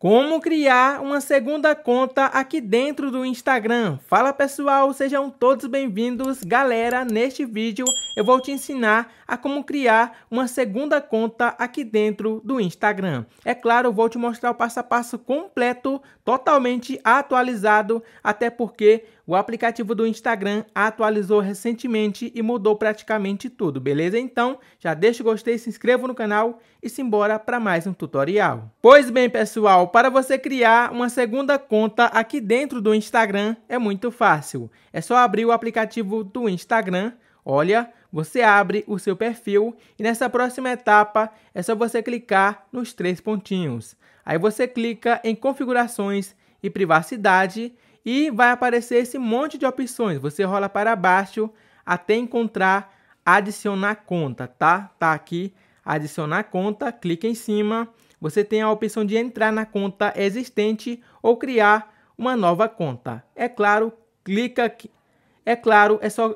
Como criar uma segunda conta aqui dentro do Instagram? Fala pessoal, sejam todos bem-vindos. Galera, neste vídeo eu vou te ensinar a como criar uma segunda conta aqui dentro do Instagram. É claro, vou te mostrar o passo a passo completo, totalmente atualizado, até porque o aplicativo do Instagram atualizou recentemente e mudou praticamente tudo, beleza? Então, já deixa o gostei, se inscreva no canal e simbora para mais um tutorial. Pois bem, pessoal, para você criar uma segunda conta aqui dentro do Instagram é muito fácil. É só abrir o aplicativo do Instagram, olha, você abre o seu perfil e nessa próxima etapa é só você clicar nos três pontinhos. Aí você clica em configurações e privacidade e vai aparecer esse monte de opções. Você rola para baixo até encontrar adicionar conta, tá? Tá aqui adicionar conta, clica em cima. Você tem a opção de entrar na conta existente ou criar uma nova conta. É claro, clica aqui. É claro, é só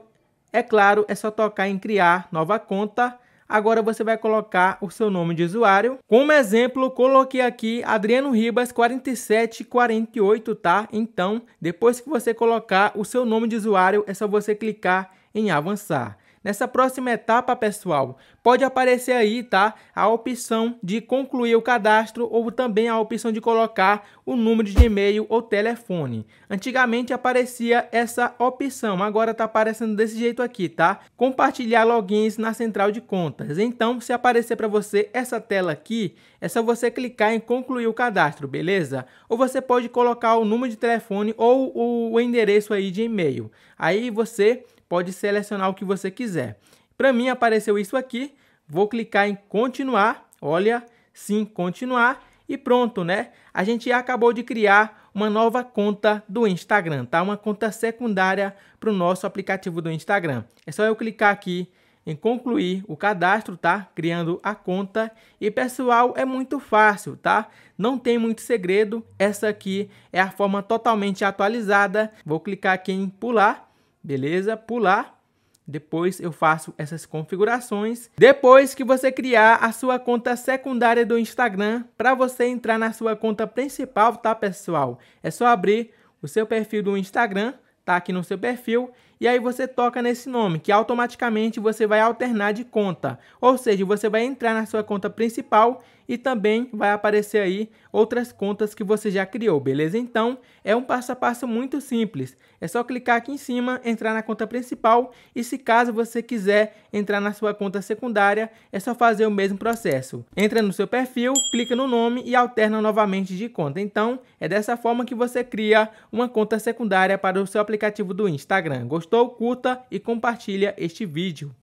é claro, é só tocar em criar nova conta Agora você vai colocar o seu nome de usuário. Como exemplo, coloquei aqui Adriano Ribas 4748, tá? Então, depois que você colocar o seu nome de usuário, é só você clicar em avançar. Nessa próxima etapa, pessoal, pode aparecer aí, tá? A opção de concluir o cadastro ou também a opção de colocar o número de e-mail ou telefone. Antigamente aparecia essa opção, agora tá aparecendo desse jeito aqui, tá? Compartilhar logins na central de contas. Então, se aparecer para você essa tela aqui, é só você clicar em concluir o cadastro, beleza? Ou você pode colocar o número de telefone ou o endereço aí de e-mail. Aí você pode selecionar o que você quiser. Para mim apareceu isso aqui, vou clicar em continuar, olha, sim, continuar e pronto, né? A gente acabou de criar uma nova conta do Instagram, tá? Uma conta secundária para o nosso aplicativo do Instagram. É só eu clicar aqui em concluir o cadastro, tá? Criando a conta. E pessoal, é muito fácil, tá? Não tem muito segredo. Essa aqui é a forma totalmente atualizada. Vou clicar aqui em pular beleza? Pular. Depois eu faço essas configurações. Depois que você criar a sua conta secundária do Instagram, para você entrar na sua conta principal, tá, pessoal? É só abrir o seu perfil do Instagram, tá aqui no seu perfil, e aí você toca nesse nome, que automaticamente você vai alternar de conta. Ou seja, você vai entrar na sua conta principal e também vai aparecer aí outras contas que você já criou, beleza? Então, é um passo a passo muito simples. É só clicar aqui em cima, entrar na conta principal e se caso você quiser entrar na sua conta secundária, é só fazer o mesmo processo. Entra no seu perfil, clica no nome e alterna novamente de conta. Então, é dessa forma que você cria uma conta secundária para o seu aplicativo aplicativo do Instagram. Gostou? Curta e compartilha este vídeo.